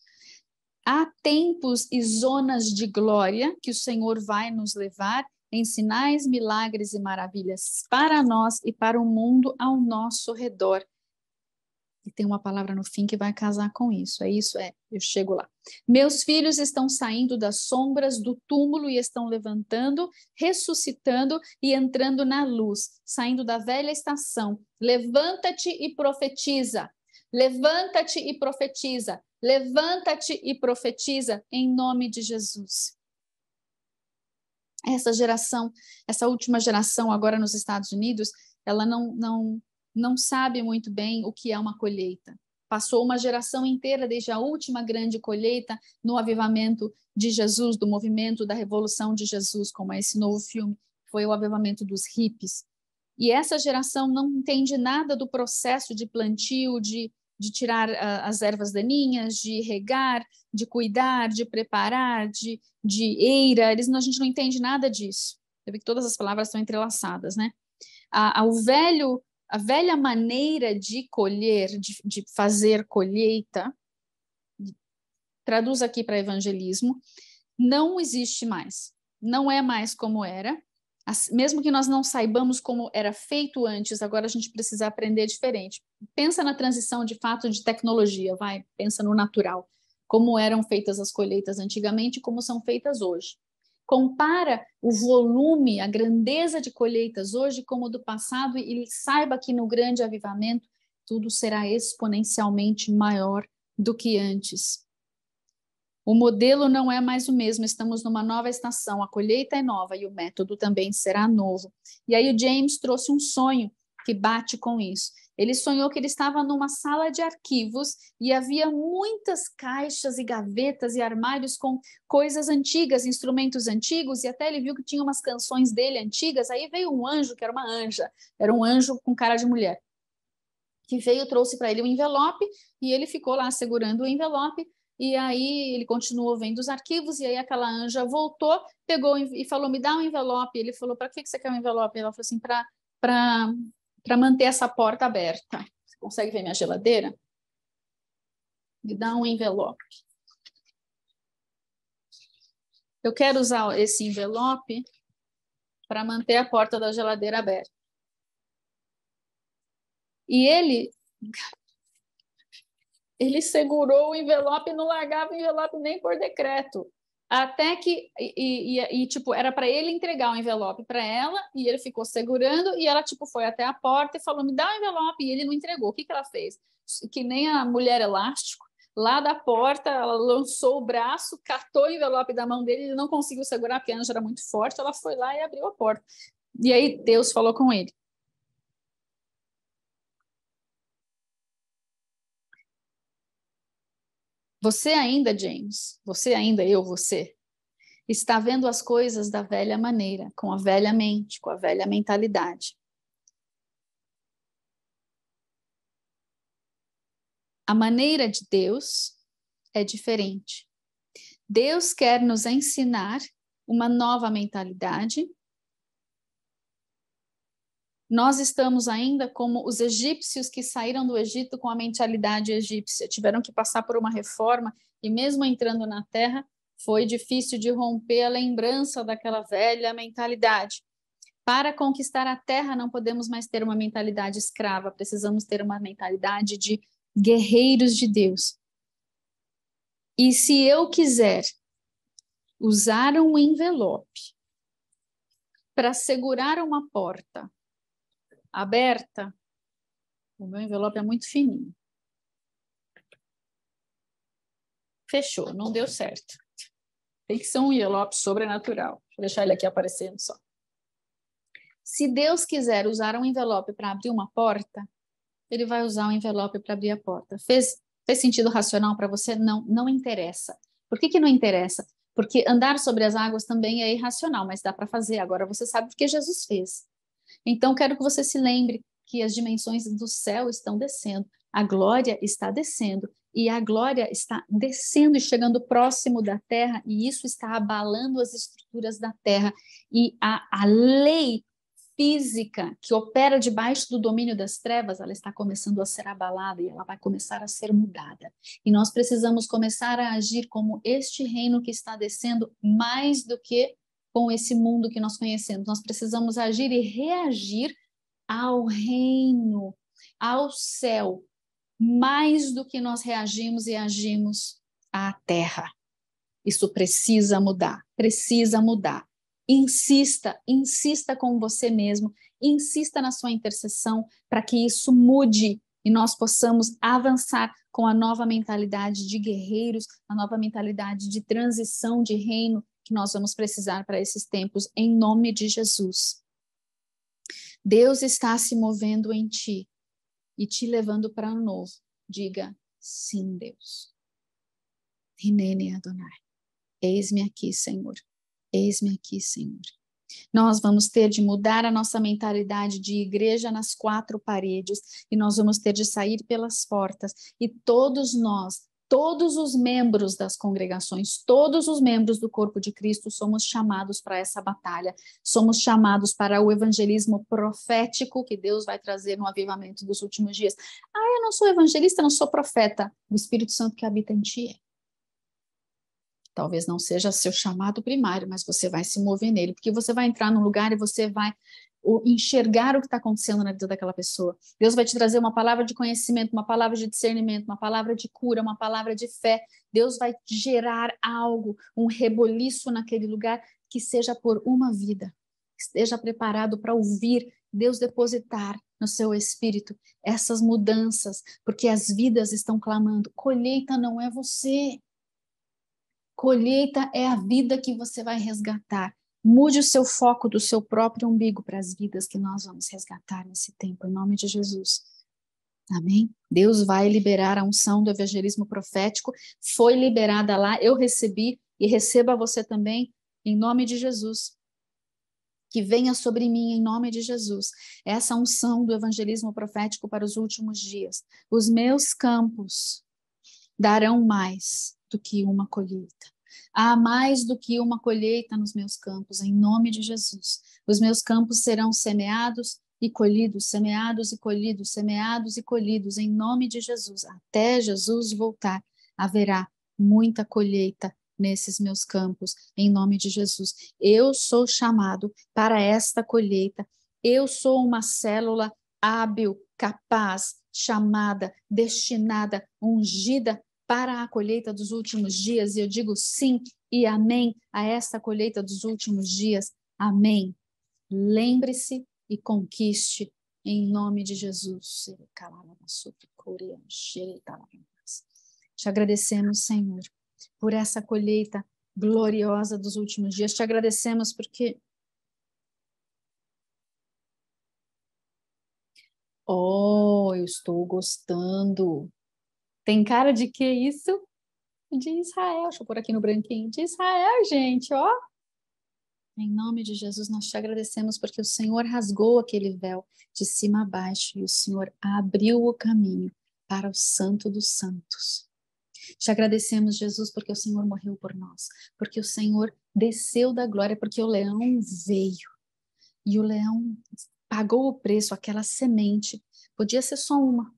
Há tempos e zonas de glória que o Senhor vai nos levar em sinais, milagres e maravilhas para nós e para o mundo ao nosso redor. E tem uma palavra no fim que vai casar com isso. É isso, é. Eu chego lá. Meus filhos estão saindo das sombras do túmulo e estão levantando, ressuscitando e entrando na luz, saindo da velha estação. Levanta-te e profetiza. Levanta-te e profetiza. Levanta-te e profetiza em nome de Jesus. Essa geração, essa última geração agora nos Estados Unidos, ela não, não, não sabe muito bem o que é uma colheita. Passou uma geração inteira desde a última grande colheita no avivamento de Jesus, do movimento da Revolução de Jesus, como é esse novo filme, foi o avivamento dos hippies. E essa geração não entende nada do processo de plantio, de de tirar ah, as ervas daninhas, de regar, de cuidar, de preparar, de, de eira, eles, a gente não entende nada disso. Você vê que todas as palavras estão entrelaçadas, né? A, a, velho, a velha maneira de colher, de, de fazer colheita, traduz aqui para evangelismo, não existe mais, não é mais como era, mesmo que nós não saibamos como era feito antes, agora a gente precisa aprender diferente. Pensa na transição de fato de tecnologia, vai, pensa no natural, como eram feitas as colheitas antigamente e como são feitas hoje. Compara o volume, a grandeza de colheitas hoje com o do passado e saiba que no grande avivamento tudo será exponencialmente maior do que antes. O modelo não é mais o mesmo, estamos numa nova estação, a colheita é nova e o método também será novo. E aí o James trouxe um sonho que bate com isso. Ele sonhou que ele estava numa sala de arquivos e havia muitas caixas e gavetas e armários com coisas antigas, instrumentos antigos, e até ele viu que tinha umas canções dele antigas. Aí veio um anjo, que era uma anja, era um anjo com cara de mulher, que veio trouxe para ele um envelope e ele ficou lá segurando o envelope. E aí ele continuou vendo os arquivos, e aí aquela anja voltou, pegou e falou: me dá um envelope. Ele falou: para que você quer um envelope? Ela falou assim: para manter essa porta aberta. Você consegue ver minha geladeira? Me dá um envelope. Eu quero usar esse envelope para manter a porta da geladeira aberta. E ele ele segurou o envelope e não largava o envelope nem por decreto. Até que, e, e, e tipo, era para ele entregar o envelope para ela, e ele ficou segurando, e ela, tipo, foi até a porta e falou: me dá o envelope, e ele não entregou. O que, que ela fez? Que nem a mulher elástico, lá da porta, ela lançou o braço, catou o envelope da mão dele, ele não conseguiu segurar, porque a Anja era muito forte, ela foi lá e abriu a porta. E aí Deus falou com ele: Você ainda, James, você ainda, eu, você, está vendo as coisas da velha maneira, com a velha mente, com a velha mentalidade. A maneira de Deus é diferente. Deus quer nos ensinar uma nova mentalidade nós estamos ainda como os egípcios que saíram do Egito com a mentalidade egípcia, tiveram que passar por uma reforma e, mesmo entrando na terra, foi difícil de romper a lembrança daquela velha mentalidade. Para conquistar a terra, não podemos mais ter uma mentalidade escrava, precisamos ter uma mentalidade de guerreiros de Deus. E se eu quiser usar um envelope para segurar uma porta aberta, o meu envelope é muito fininho. Fechou, não deu certo. Tem que ser um envelope sobrenatural. Vou deixar ele aqui aparecendo só. Se Deus quiser usar um envelope para abrir uma porta, ele vai usar um envelope para abrir a porta. Fez, fez sentido racional para você? Não, não interessa. Por que, que não interessa? Porque andar sobre as águas também é irracional, mas dá para fazer. Agora você sabe o que Jesus fez. Então, quero que você se lembre que as dimensões do céu estão descendo, a glória está descendo, e a glória está descendo e chegando próximo da terra, e isso está abalando as estruturas da terra. E a, a lei física que opera debaixo do domínio das trevas, ela está começando a ser abalada e ela vai começar a ser mudada. E nós precisamos começar a agir como este reino que está descendo, mais do que com esse mundo que nós conhecemos. Nós precisamos agir e reagir ao reino, ao céu, mais do que nós reagimos e agimos à terra. Isso precisa mudar, precisa mudar. Insista, insista com você mesmo, insista na sua intercessão para que isso mude e nós possamos avançar com a nova mentalidade de guerreiros, a nova mentalidade de transição de reino, que nós vamos precisar para esses tempos, em nome de Jesus. Deus está se movendo em ti e te levando para o novo. Diga sim, Deus. Rinene Adonai. Eis-me aqui, Senhor. Eis-me aqui, Senhor. Nós vamos ter de mudar a nossa mentalidade de igreja nas quatro paredes e nós vamos ter de sair pelas portas e todos nós todos os membros das congregações, todos os membros do corpo de Cristo somos chamados para essa batalha, somos chamados para o evangelismo profético que Deus vai trazer no avivamento dos últimos dias. Ah, eu não sou evangelista, não sou profeta. O Espírito Santo que habita em ti é. Talvez não seja seu chamado primário, mas você vai se mover nele, porque você vai entrar num lugar e você vai o enxergar o que está acontecendo na vida daquela pessoa. Deus vai te trazer uma palavra de conhecimento, uma palavra de discernimento, uma palavra de cura, uma palavra de fé. Deus vai gerar algo, um reboliço naquele lugar que seja por uma vida. Esteja preparado para ouvir Deus depositar no seu espírito essas mudanças, porque as vidas estão clamando. Colheita não é você. Colheita é a vida que você vai resgatar. Mude o seu foco do seu próprio umbigo para as vidas que nós vamos resgatar nesse tempo, em nome de Jesus. Amém? Deus vai liberar a unção do evangelismo profético. Foi liberada lá, eu recebi e receba você também, em nome de Jesus. Que venha sobre mim, em nome de Jesus, essa unção do evangelismo profético para os últimos dias. Os meus campos darão mais do que uma colheita. Há mais do que uma colheita nos meus campos, em nome de Jesus. Os meus campos serão semeados e colhidos, semeados e colhidos, semeados e colhidos, em nome de Jesus. Até Jesus voltar, haverá muita colheita nesses meus campos, em nome de Jesus. Eu sou chamado para esta colheita. Eu sou uma célula hábil, capaz, chamada, destinada, ungida para a colheita dos últimos dias. E eu digo sim e amém a esta colheita dos últimos dias. Amém. Lembre-se e conquiste em nome de Jesus. Te agradecemos, Senhor, por essa colheita gloriosa dos últimos dias. Te agradecemos porque. Oh, eu estou gostando. Tem cara de que isso? De Israel. Deixa eu pôr aqui no branquinho. De Israel, gente, ó. Em nome de Jesus, nós te agradecemos porque o Senhor rasgou aquele véu de cima a baixo e o Senhor abriu o caminho para o Santo dos Santos. Te agradecemos, Jesus, porque o Senhor morreu por nós, porque o Senhor desceu da glória, porque o leão veio e o leão pagou o preço, aquela semente. Podia ser só uma,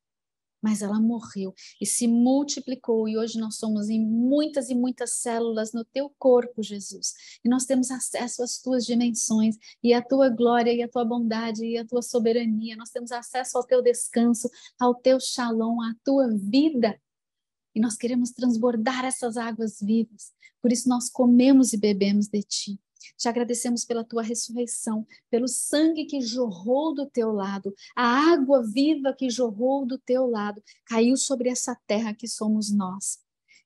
mas ela morreu e se multiplicou e hoje nós somos em muitas e muitas células no teu corpo, Jesus. E nós temos acesso às tuas dimensões e à tua glória e à tua bondade e à tua soberania. Nós temos acesso ao teu descanso, ao teu Shalom, à tua vida. E nós queremos transbordar essas águas vivas. Por isso nós comemos e bebemos de ti. Te agradecemos pela tua ressurreição, pelo sangue que jorrou do teu lado, a água viva que jorrou do teu lado, caiu sobre essa terra que somos nós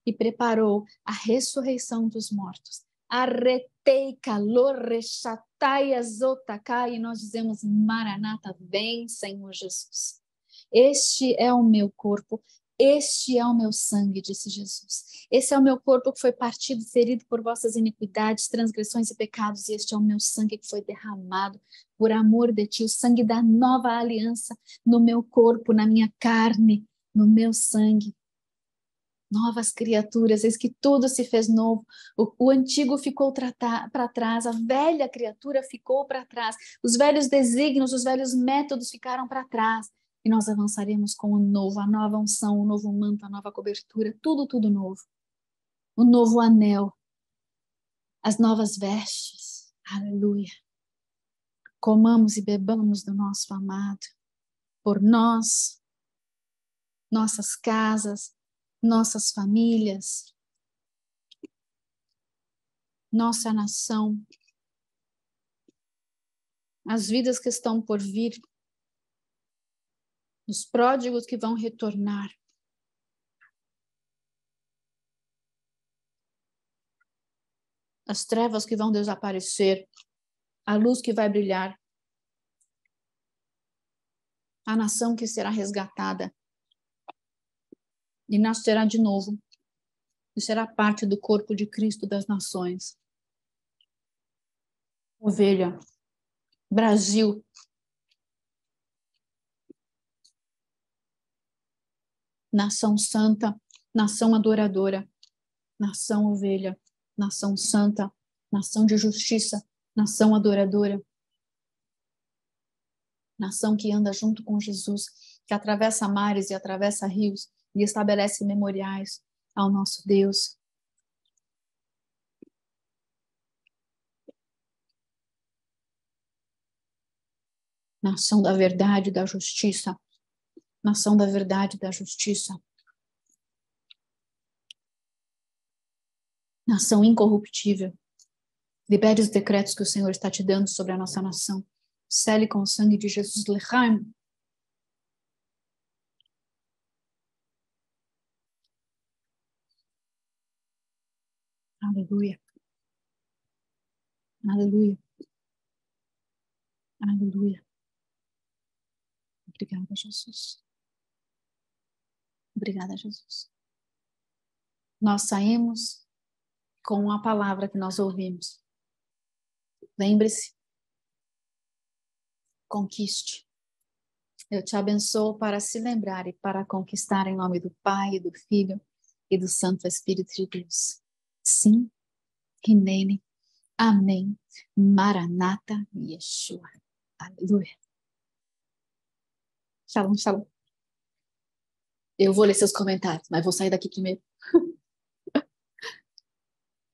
e preparou a ressurreição dos mortos. Arretei calor, rechatai azotacai, e nós dizemos: Maranata, vem, Senhor Jesus. Este é o meu corpo este é o meu sangue, disse Jesus. Esse é o meu corpo que foi partido ferido por vossas iniquidades, transgressões e pecados, e este é o meu sangue que foi derramado por amor de ti, o sangue da nova aliança no meu corpo, na minha carne, no meu sangue. Novas criaturas, eis que tudo se fez novo. O, o antigo ficou para trás, a velha criatura ficou para trás, os velhos desígnios, os velhos métodos ficaram para trás e nós avançaremos com o novo, a nova unção, o novo manto, a nova cobertura, tudo, tudo novo. O novo anel, as novas vestes. Aleluia. Comamos e bebamos do nosso amado, por nós, nossas casas, nossas famílias, nossa nação, as vidas que estão por vir nos pródigos que vão retornar. As trevas que vão desaparecer, a luz que vai brilhar, a nação que será resgatada e nascerá de novo e será parte do corpo de Cristo das nações. Ovelha, Brasil, nação santa, nação adoradora, nação ovelha, nação santa, nação de justiça, nação adoradora, nação que anda junto com Jesus, que atravessa mares e atravessa rios e estabelece memoriais ao nosso Deus. Nação da verdade, da justiça, nação da verdade, da justiça, nação incorruptível. Libere os decretos que o Senhor está te dando sobre a nossa nação. Cele com o sangue de Jesus Lechaim. Aleluia. Aleluia. Aleluia. Obrigada, Jesus. Obrigada, Jesus. Nós saímos com a palavra que nós ouvimos. Lembre-se, conquiste. Eu te abençoo para se lembrar e para conquistar em nome do Pai, do Filho e do Santo Espírito de Deus. Sim, e nele. Amém. Maranata Yeshua. Aleluia. Shalom, shalom. Eu vou ler seus comentários, mas vou sair daqui primeiro. *laughs*